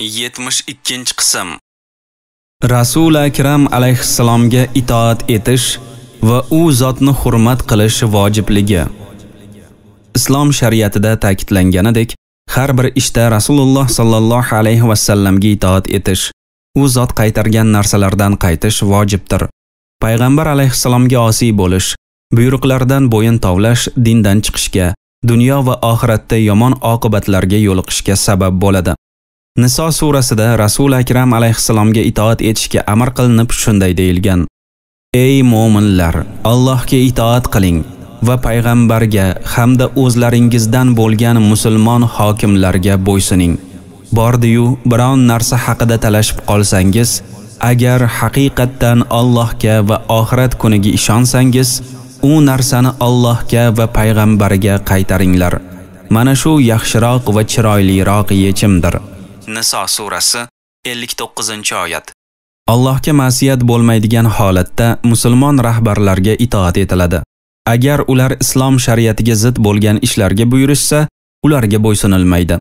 72 qism rasuli akram alayhissalomga itoat etish va u zotni hurmat qilish vojibligi islom shariatida ta'kidlanganidek har bir ishda rasululloh sollallohu alayhi vasallamga itoat etish u zot qaytargan narsalardan qaytish vojibdir payg'ambar alayhissalomga osiy bo'lish buyruqlardan bo'yin tovlash dindan chiqishga dunyo va oxiratda yomon oqibatlarga yo'liqishga sabab bo'ladi Niso surasida Rasul akram alayhissalomga itoat etishga amr qilinib shunday deyilgan: Ey mu'minlar, Allohga itoat qiling va payg'ambarga hamda o'zlaringizdan bo'lgan musulmon hokimlarga bo'ysuning. Bordi-yu, biron narsa haqida talashib qolsangiz, agar haqiqatdan Allohga va oxirat kuniga ishonsangiz, u narsani Allohga va payg'ambarga qaytaringlar. Mana shu yaxshiroq va chiroyliroq yechimdir. Niso surasi 59-oyat. Allohga ma'siyat bo'lmaydigan holatda musulmon rahbarlarga itoat etiladi. Agar ular islom shariatiga zid bo'lgan ishlarga buyurishsa, ularga bo'ysunilmaydi.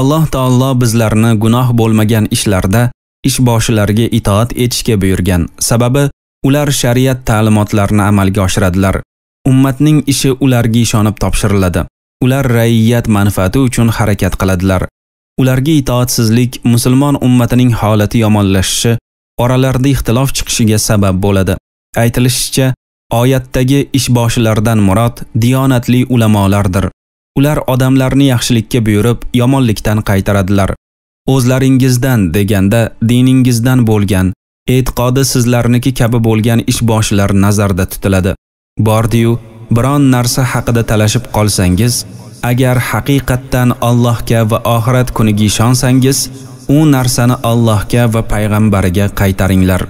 Alloh taolo bizlarni gunoh bo'lmagan ishlarda ish boshilariga itoat etishga buyurgan. Sababi ular shariat ta'limotlarini amalga oshiradilar. Ummatning ishi ularga ishonib topshiriladi. Ular raiyyat manfaati uchun harakat qiladilar. ularga itoatsizlik musulmon ummatining holati yomonlashishi, oralarida ixtilof chiqishiga sabab bo'ladi. Aytilishicha, oyatdagi ishboshilardan murod diyonatli ulamolardir. Ular odamlarni yaxshilikka buyurib, yomonlikdan qaytaradilar. O'zlaringizdan deganda diningizdan bo'lgan, e'tiqodi sizlarniki kabi bo'lgan ishboshilar nazarda tutiladi. Bordi-yu, biron narsa haqida talashib qolsangiz, agar haqiqatdan Allohga va oxirat kuniga ishonsangiz, u narsani Allohga va payg'ambariga qaytaringlar.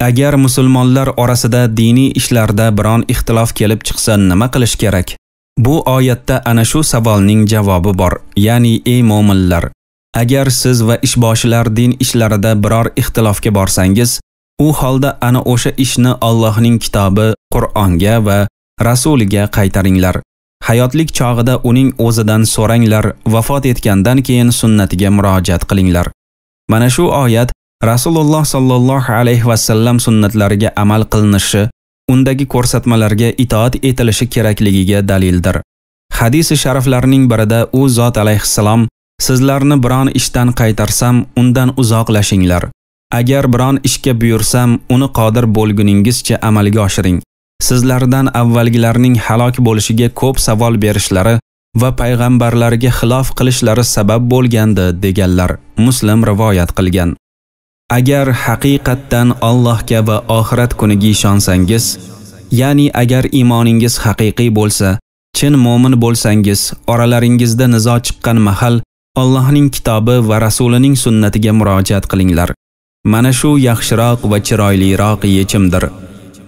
Agar musulmonlar orasida diniy ishlarda biron ixtilof kelib chiqsa, nima qilish kerak? Bu oyatda ana shu savolning javobi bor. Ya'ni ey mu'minlar, agar siz va ishboshilar din ishlarida biror ixtilofga borsangiz, u holda ana o'sha ishni Allohning kitobi, Qur'onga va rasuliga qaytaringlar. hayotlik chog'ida uning o'zidan so'ranglar, vafot etgandan keyin sunnatiga murojaat qilinglar. Mana shu oyat Rasululloh sallallohu alayhi va sallam sunnatlariga amal qilinishi, undagi ko'rsatmalarga itoat etilishi kerakligiga dalildir. Hadisi shariflarning birida u zot alayhissalom sizlarni biron ishdan qaytarsam undan uzoqlashinglar. Agar biron ishga buyursam, uni qodir bo'lguningizcha amalga oshiring. sizlardan avvalgilarning halok bo'lishiga ko'p savol berishlari va payg'ambarlarga xilof qilishlari sabab bo'lgandi deganlar muslim rivoyat qilgan agar haqiqatdan allohga va oxirat kuniga ishonsangiz ya'ni agar iymoningiz haqiqiy bo'lsa chin mo'min bo'lsangiz oralaringizda nizo chiqqan mahal Allohning kitobi va rasulining sunnatiga murojaat qilinglar mana shu yaxshiroq va chiroyliroq yechimdir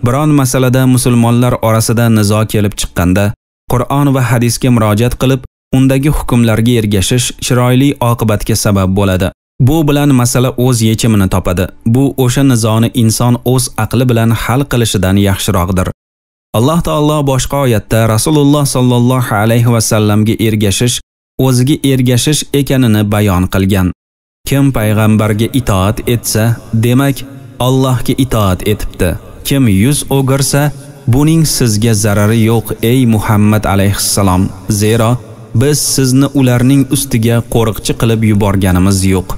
biron masalada musulmonlar orasida nizo kelib chiqqanda Qur'on va hadisga murojaat qilib, undagi hukmlarga ergashish chiroyli oqibatga sabab bo'ladi. Bu bilan masala o'z yechimini topadi. Bu o'sha nizoni inson o'z aqli bilan hal qilishidan yaxshiroqdir. Alloh taolo boshqa oyatda Rasululloh sollallohu alayhi va sallamga ergashish o'ziga ergashish ekanini bayon qilgan. Kim payg'ambarga itoat etsa, demak, Allohga itoat etibdi. kim yuz o'girsa buning sizga zarari yo'q ey Muhammad alayhissalom zero biz sizni ularning ustiga qo'riqchi qilib yuborganimiz yo'q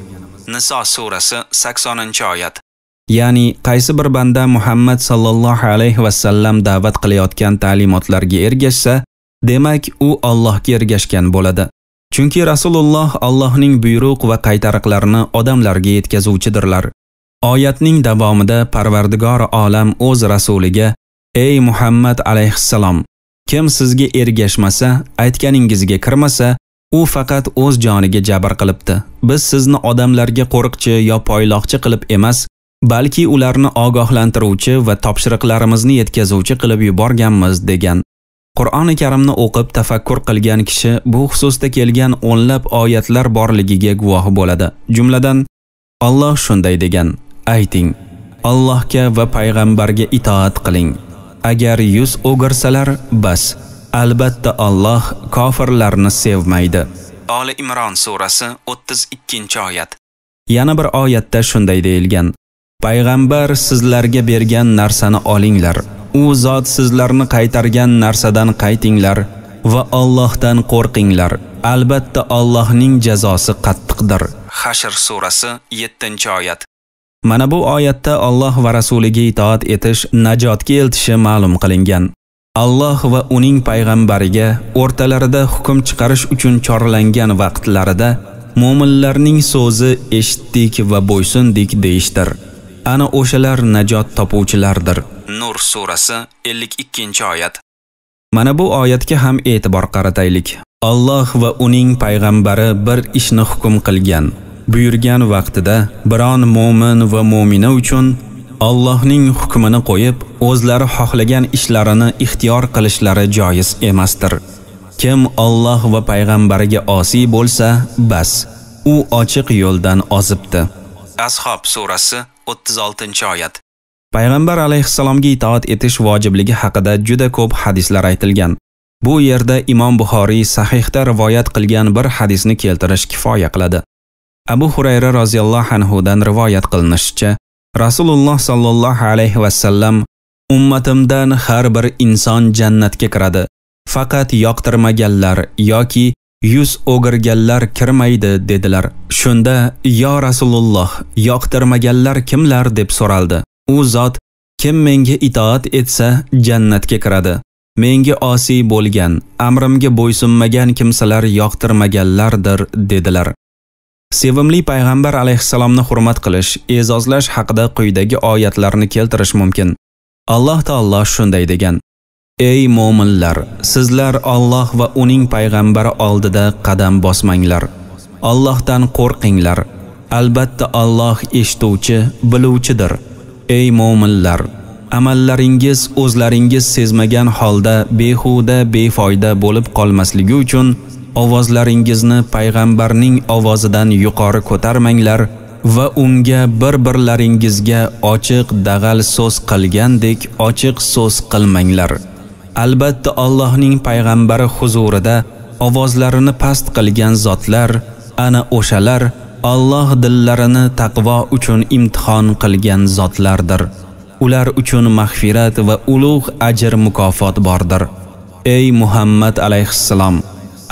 Niso surasi 80-oyat Ya'ni qaysi bir banda Muhammad sallallohu alayhi va sallam da'vat qilayotgan ta'limotlarga ergashsa, demak u Allohga ergashgan bo'ladi. Chunki Rasululloh Allohning buyruq va qaytariqlarini odamlarga yetkazuvchidirlar. Oyatning davomida Parvardigor olam o'z rasuliga Ey Muhammad alayhissalom, kim sizga ergashmasa, aytganingizga kirmasa, u faqat o'z joniga jabr qilibdi. Biz sizni odamlarga qo'riqchi yo poyloqchi qilib emas, balki ularni ogohlantiruvchi va topshiriqlarimizni yetkazuvchi qilib yuborganmiz degan. Qur'oni Karimni o'qib tafakkur qilgan kishi bu xususda kelgan o'nlab oyatlar borligiga guvoh bo'ladi. Jumladan Allah shunday degan: Ayting, Allohga va payg'ambarga itoat qiling. Agar yuz o'girsalar, bas, albatta Alloh kofirlarni sevmaydi. Oli Imron surasi 32-oyat. Yana bir oyatda shunday deyilgan: Payg'ambar sizlarga bergan narsani olinglar. U zot sizlarni qaytargan narsadan qaytinglar va Allohdan qo'rqinglar. Albatta Allohning jazosi qattiqdir. Hashr surasi 7-oyat. Mana bu oyatda Alloh va rasuliga itoat etish najotga eltishi ma'lum qilingan. Alloh va uning payg'ambariga o'rtalarida hukm chiqarish uchun chorlangan vaqtlarida mu'minlarning so'zi eshitdik va bo'ysundik deyishdir. Ana o'shalar najot topuvchilardir. Nur surasi 52-oyat. Mana bu oyatga ham e'tibor qarataylik. Alloh va uning payg'ambari bir ishni hukm qilgan. buyurgan vaqtida biron mo'min va mo'mina uchun Allohning hukmini qo'yib, o'zlari xohlagan ishlarini ixtiyor qilishlari joiz emasdir. Kim Alloh va payg'ambariga osi bo'lsa, bas, u ochiq yo'ldan ozibdi. Ashob surasi 36-oyat. Payg'ambar alayhissalomga itoat etish vojibligi haqida juda ko'p hadislar aytilgan. Bu yerda Imom Buxoriy sahihda rivoyat qilgan bir hadisni keltirish kifoya qiladi. Abu Hurayra roziyallohu anhu dan rivoyat qilinishicha, Rasululloh sallallohu alayhi va sallam ummatimdan har bir inson jannatga kiradi. Faqat yoqtirmaganlar yoki yuz o'girganlar kirmaydi dedilar. Shunda yo Rasululloh, yoqtirmaganlar kimlar deb so'raldi. U zot kim menga itoat etsa jannatga kiradi. Menga osiy bo'lgan, amrimga bo'ysunmagan kimsalar yoqtirmaganlardir dedilar. Sevimli payg'ambar alayhissalomni hurmat qilish, e'zozlash haqida quyidagi oyatlarni keltirish mumkin. Alloh taolo shunday degan: Ey mo'minlar, sizlar Alloh va uning payg'ambari oldida qadam bosmanglar. Allohdan qo'rqinglar. Albatta Alloh eshituvchi, biluvchidir. Ey mo'minlar, amallaringiz o'zlaringiz sezmagan holda behuda befoyda bo'lib qolmasligi uchun ovozlaringizni payg'ambarning ovozidan yuqori ko'tarmanglar va unga bir-birlaringizga ochiq dag'al so'z qilgandek ochiq so'z qilmanglar. Albatta Allohning payg'ambari huzurida ovozlarini past qilgan zotlar ana o'shalar Alloh dillarini taqvo uchun imtihon qilgan zotlardir. Ular uchun mag'firat va ulug' ajr mukofot bordir. Ey Muhammad alayhissalom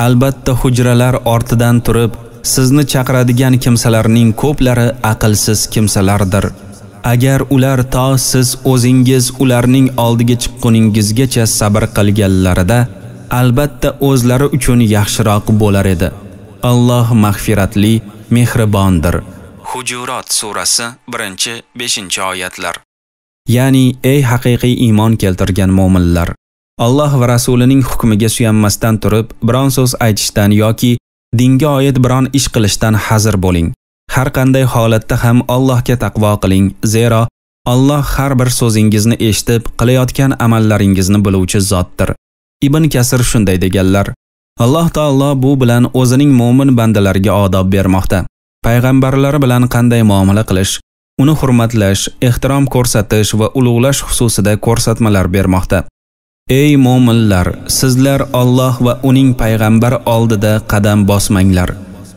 albatta hujralar ortidan turib sizni chaqiradigan kimsalarning ko'plari aqlsiz kimsalardir. Agar ular to siz o'zingiz ularning oldiga chiqquningizgacha sabr qilganlarida albatta o'zlari uchun yaxshiroq bo'lar edi. Alloh mag'firatli, mehribondir. Hujurat surasi 1-5 oyatlar. Ya'ni ey haqiqiy iymon keltirgan mu'minlar Alloh va rasulining hukmiga suyanmasdan turib, biron so'z aytishdan yoki dinga oid biron ish qilishdan hazir bo'ling. Har qanday holatda ham Allohga taqvo qiling, zero Alloh har bir so'zingizni eshitib, qilayotgan amallaringizni biluvchi zotdir. Ibn Kasir shunday deganlar: Alloh taolo bu bilan o'zining mu'min bandalariga odob bermoqda. Payg'ambarlari bilan qanday muomala qilish, uni hurmatlash, ehtirom ko'rsatish va ulug'lash xususida ko'rsatmalar bermoqda. Ey mo'minlar, sizlar Alloh va uning payg'ambar oldida qadam bosmanglar.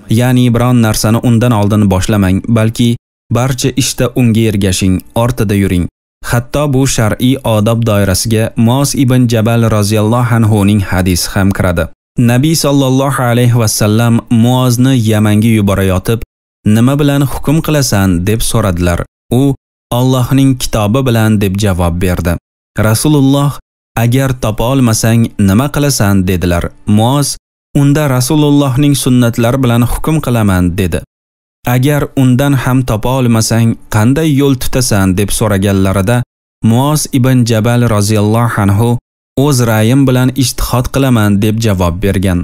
Ya'ni biron narsani undan oldin boshlamang, balki barcha ishda unga ergashing, ortida yuring. Hatto bu shar'iy odob doirasiga Mos ibn Jabal roziyallohu anhu ning hadisi ham kiradi. Nabiy sallallohu alayhi va sallam Muozni Yamanga yuborayotib, nima bilan hukm qilasan deb so'radilar. U Allohning kitobi bilan deb javob berdi. Rasululloh agar topa olmasang nima qilasan dedilar. Muoz unda Rasulullohning sunnatlari bilan hukm qilaman dedi. Agar undan ham topa olmasang qanday yo'l tutasan deb so'raganlarida Muoz ibn Jabal roziyallohu anhu o'z ra'yim bilan ijtihod qilaman deb javob bergan.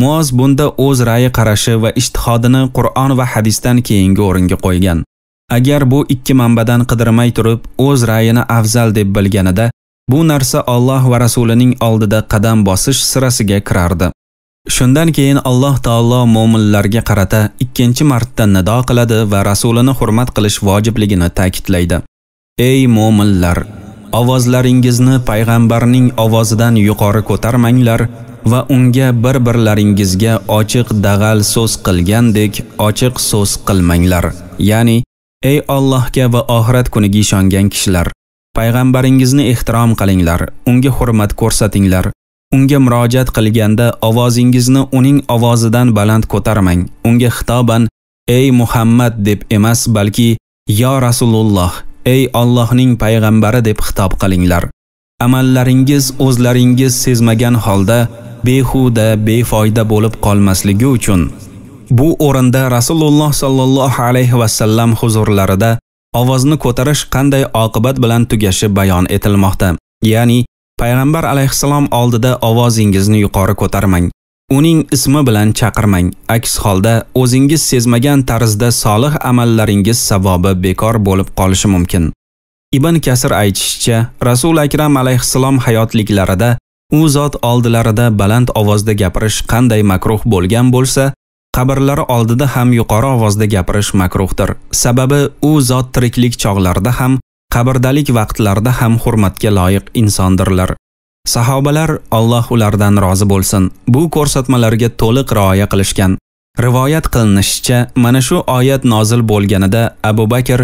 Muoz bunda o'z ra'yi qarashi va ijtihodini Qur'on va hadisdan keyingi o'ringa qo'ygan. Agar bu ikki manbadan qidirmay turib, o'z ra'yini afzal deb bilganida, Bu narsa Alloh va rasulining oldida qadam bosish sirasiga kirardi. Shundan keyin Alloh taolo mu'minlarga qarata ikkinchi marta nido qiladi va rasulini hurmat qilish vojibligini ta'kidlaydi. Ey mu'minlar, ovozlaringizni payg'ambarning ovozidan yuqori ko'tarmanglar va unga bir-birlaringizga ochiq dag'al so'z qilgandek ochiq so'z qilmanglar. Ya'ni ey Allohga va oxirat kuniga ishongan kishilar Payg'ambaringizni ehtirom qilinglar, unga hurmat ko'rsatinglar. Unga murojaat qilganda ovozingizni uning ovozidan baland ko'tarmang. Unga xitoban ey Muhammad deb emas, balki yo Rasululloh, ey Allohning payg'ambari deb xitob qilinglar. Amallaringiz o'zlaringiz sezmagan holda behuda, befoyda bo'lib qolmasligi uchun bu o'rinda Rasululloh sallallohu alayhi va sallam huzurlarida ovozni ko'tarish qanday oqibat bilan tugashi bayon etilmoqda. Ya'ni payg'ambar alayhissalom oldida ovozingizni yuqori ko'tarmang. Uning ismi bilan chaqirmang. Aks holda o'zingiz sezmagan tarzda solih amallaringiz savobi bekor bo'lib qolishi mumkin. Ibn kasr aytishicha, Rasul akram alayhissalom hayotliklarida u zot oldilarida baland ovozda gapirish qanday makruh bo'lgan bo'lsa, qabrlari oldida ham yuqori ovozda gapirish makruhdir. Sababi u zot tiriklik chog'larida ham, qabrdalik vaqtlarida ham hurmatga loyiq insondirlar. Sahobalar Alloh ulardan rozi bo'lsin, bu ko'rsatmalarga to'liq rioya qilishgan. Rivoyat qilinishicha, mana shu oyat nozil bo'lganida Abu Bakr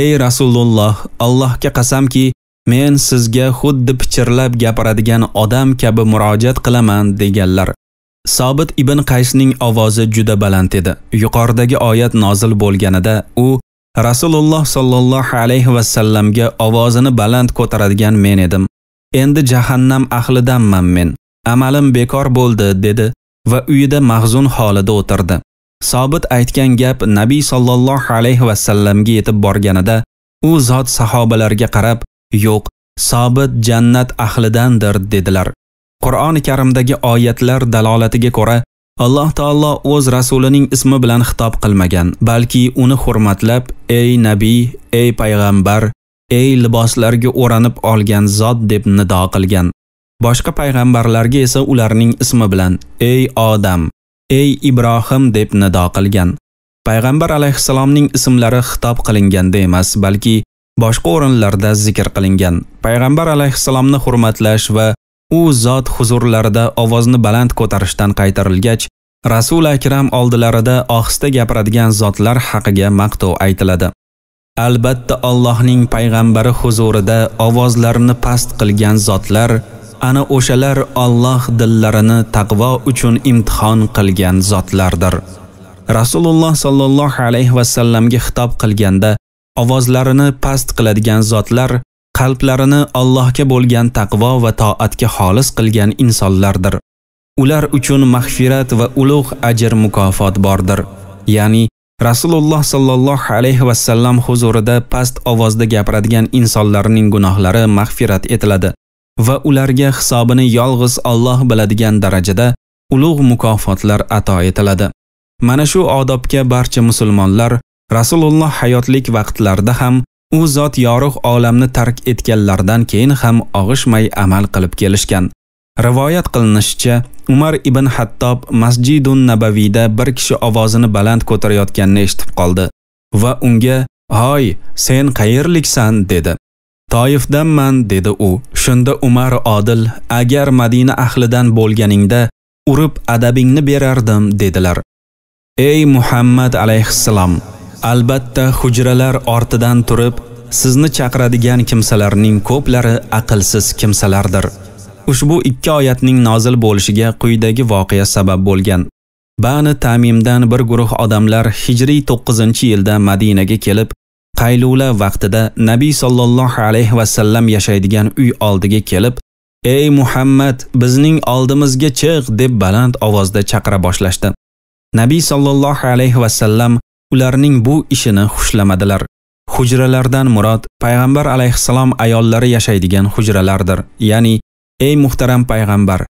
"Ey Rasululloh, Allohga qasamki, men sizga xuddi pichirlab gapiradigan odam kabi murojaat qilaman" deganlar. Sobit ibn Qaysning ovozi juda baland edi. Yuqoridagi oyat nozil bo'lganida u Rasululloh sallallohu alayhi va sallamga ovozini baland ko'taradigan men edim. Endi jahannam ahlidanman men. Amalim bekor bo'ldi dedi va uyida mahzun holida o'tirdi. Sobit aytgan gap Nabiy sallallohu alayhi va sallamga yetib borganida u zot sahobalarga qarab, "Yo'q, Sobit jannat ahlidandir" dedilar. Qur'oni Karimdagi oyatlar dalolatiga ko'ra, Alloh taolo o'z rasulining ismi bilan xitob qilmagan, balki uni hurmatlab, ey nabiy, ey payg'ambar, ey liboslarga o'ranib olgan zot deb nido qilgan. Boshqa payg'ambarlarga esa ularning ismi bilan ey odam, ey Ibrohim deb nido qilgan. Payg'ambar alayhissalomning ismlari xitob qilinganda emas, balki boshqa o'rinlarda zikr qilingan. Payg'ambar alayhissalomni hurmatlash va u zot huzurlarida ovozni baland ko'tarishdan qaytarilgach rasul akram oldilarida ohista gapiradigan zotlar haqiga maqtov aytiladi albatta Allohning payg'ambari huzurida ovozlarini past qilgan zotlar ana o'shalar Alloh dillarini taqvo uchun imtihon qilgan zotlardir rasululloh sollallohu alayhi vasallamga xitob qilganda ovozlarini past qiladigan zotlar qalblarini Allohga bo'lgan taqvo va toatga xolis qilgan insonlardir. Ular uchun mag'firat va ulug' ajr mukofot bordir. Ya'ni Rasululloh sallallohu alayhi va sallam huzurida past ovozda gapiradigan insonlarning gunohlari mag'firat etiladi va ularga hisobini yolg'iz Alloh biladigan darajada ulug' mukofotlar ato etiladi. Mana shu odobga barcha musulmonlar Rasululloh hayotlik vaqtlarida ham u zot yorug' olamni tark etganlardan keyin ham og'ishmay amal qilib kelishgan rivoyat qilinishicha umar ibn hattob masjidun nabaviyda bir kishi ovozini baland ko'tarayotganini eshitib qoldi va unga hoy sen qayerliksan dedi toifdanman dedi u shunda umar odil agar madina ahlidan bo'lganingda urib adabingni berardim dedilar ey muhammad alayhissalom Albatta hujralar ortidan turib sizni chaqiradigan kimsalarning ko'plari aqlsiz kimsalardir. Ushbu ikki oyatning nozil bo'lishiga quyidagi voqea sabab bo'lgan. Bani Tamimdan bir guruh odamlar Hijriy 9-yilda Madinaga kelib, qaylula vaqtida Nabiy sollallohu alayhi va sallam yashaydigan uy oldiga kelib, "Ey Muhammad, bizning oldimizga chiq!" deb baland ovozda chaqira boshlashdi. Nabiy sollallohu alayhi va sallam ularning bu ishini xushlamadilar. Hujralardan murod payg'ambar alayhissalom ayollari yashaydigan hujralardir. Ya'ni ey muhtaram payg'ambar,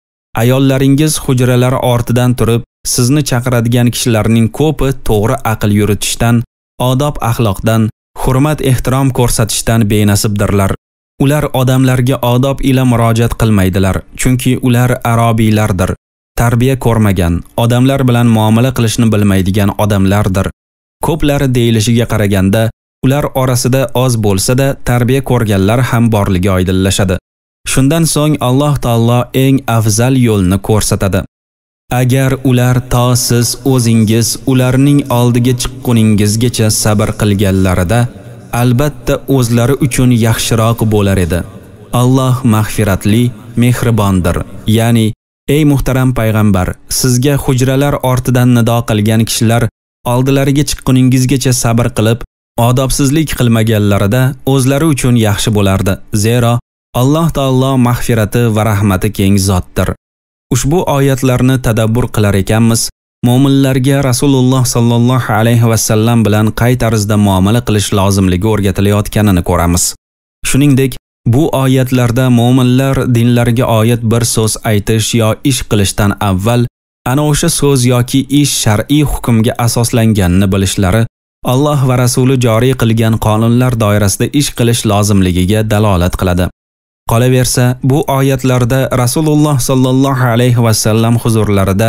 ayollaringiz hujralari ortidan turib, sizni chaqiradigan kishilarning ko'pi to'g'ri aql yuritishdan, odob axloqdan, hurmat ehtirom ko'rsatishdan benasibdirlar. Ular odamlarga odob ila murojaat qilmaydilar, chunki ular arabiylardir. Tarbiya ko'rmagan, odamlar bilan muomala qilishni bilmaydigan odamlardir. Ko'plari deyilishiga qaraganda, ular orasida oz bo'lsa-da tarbiya ko'rganlar ham borligi oydinlashadi. Shundan so'ng Alloh taolo eng afzal yo'lni ko'rsatadi. Agar ular to'siz o'zingiz ularning oldiga chiqquningizgacha sabr qilganlarida albatta o'zlari uchun yaxshiroq bo'lar edi. Alloh mag'firatli, mehribondir. Ya'ni Ey muhtaram payg'ambar, sizga hujralar ortidan nido qilgan kishilar oldilariga chiqquningizgacha sabr qilib, odobsizlik qilmaganlarida o'zlari uchun yaxshi bo'lardi. Zero Alloh taolo mag'firati va rahmati keng zotdir. Ushbu oyatlarni tadabbur qilar ekanmiz, mo'minlarga Rasululloh sallallohu alayhi va sallam bilan qay tarzda muomala qilish lozimligi o'rgatilayotganini ko'ramiz. Shuningdek, bu oyatlarda mo'minlar dinlariga oid bir so'z aytish yo ish qilishdan avval ana o'sha so'z yoki ish shar'iy hukmga asoslanganini bilishlari Alloh va Rasuli joriy qilgan qonunlar doirasida ish qilish lozimligiga dalolat qiladi. Qolaversa, bu oyatlarda Rasululloh sallallohu alayhi va sallam huzurlarida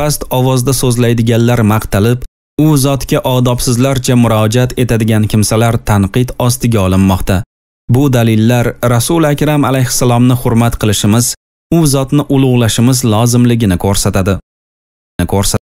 past ovozda so'zlaydiganlar maqtalib, u zotga odobsizlarcha murojaat etadigan kimsalar tanqid ostiga olinmoqda. Bu dalillar Rasul akram alayhisalomni hurmat qilishimiz, u zotni ulug'lashimiz lozimligini ko'rsatadi. na Corsa